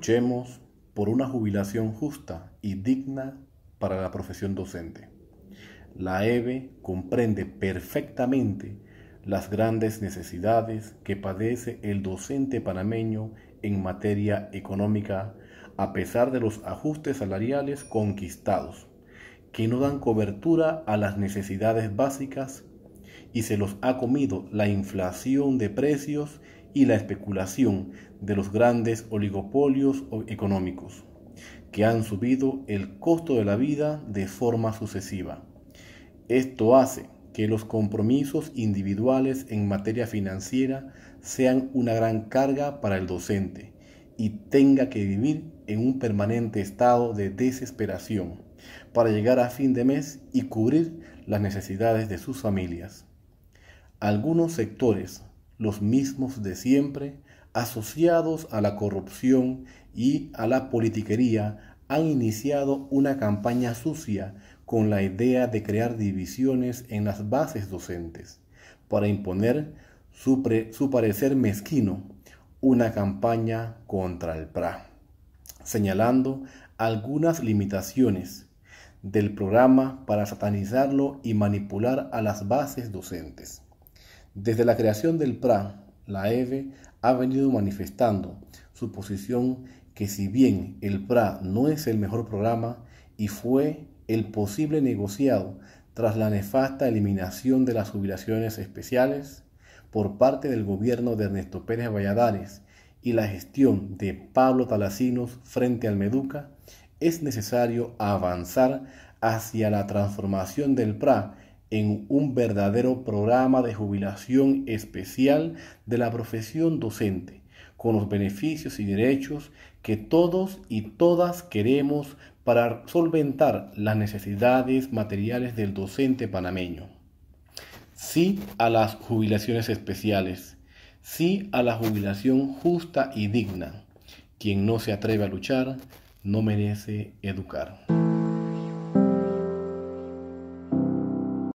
Luchemos por una jubilación justa y digna para la profesión docente. La EVE comprende perfectamente las grandes necesidades que padece el docente panameño en materia económica a pesar de los ajustes salariales conquistados, que no dan cobertura a las necesidades básicas y se los ha comido la inflación de precios y la especulación de los grandes oligopolios económicos, que han subido el costo de la vida de forma sucesiva. Esto hace que los compromisos individuales en materia financiera sean una gran carga para el docente y tenga que vivir en un permanente estado de desesperación para llegar a fin de mes y cubrir las necesidades de sus familias. Algunos sectores los mismos de siempre, asociados a la corrupción y a la politiquería, han iniciado una campaña sucia con la idea de crear divisiones en las bases docentes para imponer su, parecer mezquino, una campaña contra el PRA, señalando algunas limitaciones del programa para satanizarlo y manipular a las bases docentes. Desde la creación del PRA, la EVE ha venido manifestando su posición que si bien el PRA no es el mejor programa y fue el posible negociado tras la nefasta eliminación de las jubilaciones especiales por parte del gobierno de Ernesto Pérez Valladares y la gestión de Pablo Talacinos frente al Meduca, es necesario avanzar hacia la transformación del PRA en un verdadero programa de jubilación especial de la profesión docente, con los beneficios y derechos que todos y todas queremos para solventar las necesidades materiales del docente panameño. Sí a las jubilaciones especiales, sí a la jubilación justa y digna. Quien no se atreve a luchar, no merece educar.